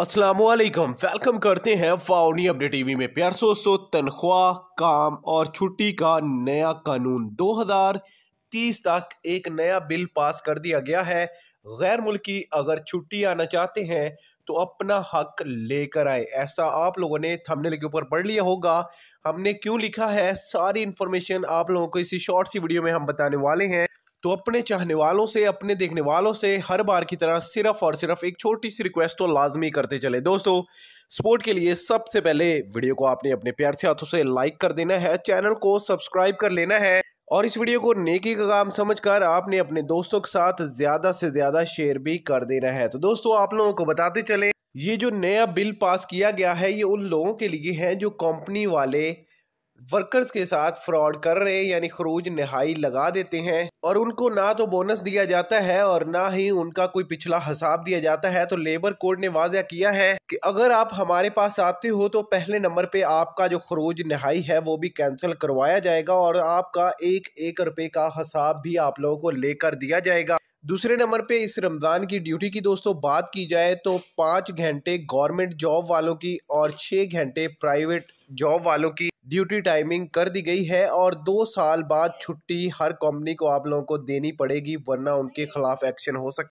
असलकम वेलकम करते हैं फाउनी अपडेट टीवी में प्यार सो तनख्वाह काम और छुट्टी का नया कानून 2030 तक एक नया बिल पास कर दिया गया है गैर मुल्की अगर छुट्टी आना चाहते हैं तो अपना हक लेकर आए ऐसा आप लोगों ने थंबनेल के ऊपर पढ़ लिया होगा हमने क्यों लिखा है सारी इन्फॉर्मेशन आप लोगों को इसी शॉर्ट सी वीडियो में हम बताने वाले हैं तो अपने चाहने वालों से अपने देखने वालों से हर बार की तरह सिर्फ और सिर्फ एक छोटी सी रिक्वेस्ट तो लाजमी करते चले दोस्तों सपोर्ट के लिए सबसे पहले वीडियो को आपने अपने प्यार से हाथों से लाइक कर देना है चैनल को सब्सक्राइब कर लेना है और इस वीडियो को नेकी का काम समझकर आपने अपने दोस्तों के साथ ज़्यादा से ज़्यादा शेयर भी कर देना है तो दोस्तों आप लोगों को बताते चले ये जो नया बिल पास किया गया है ये उन लोगों के लिए है जो कंपनी वाले वर्कर्स के साथ फ्रॉड कर रहे यानी खरूज नहाई लगा देते हैं और उनको ना तो बोनस दिया जाता है और ना ही उनका कोई पिछला हिसाब दिया जाता है तो लेबर कोड ने वादा किया है कि अगर आप हमारे पास आते हो तो पहले नंबर पे आपका जो खरूज नहाई है वो भी कैंसिल करवाया जाएगा और आपका एक एक रुपए का हिसाब भी आप लोगों को लेकर दिया जाएगा दूसरे नंबर पे इस रमज़ान की ड्यूटी की दोस्तों बात की जाए तो पाँच घंटे गवर्नमेंट जॉब वालों की और छः घंटे प्राइवेट जॉब वालों की ड्यूटी टाइमिंग कर दी गई है और दो साल बाद छुट्टी हर कंपनी को आप लोगों को देनी पड़ेगी वरना उनके खिलाफ एक्शन हो सकता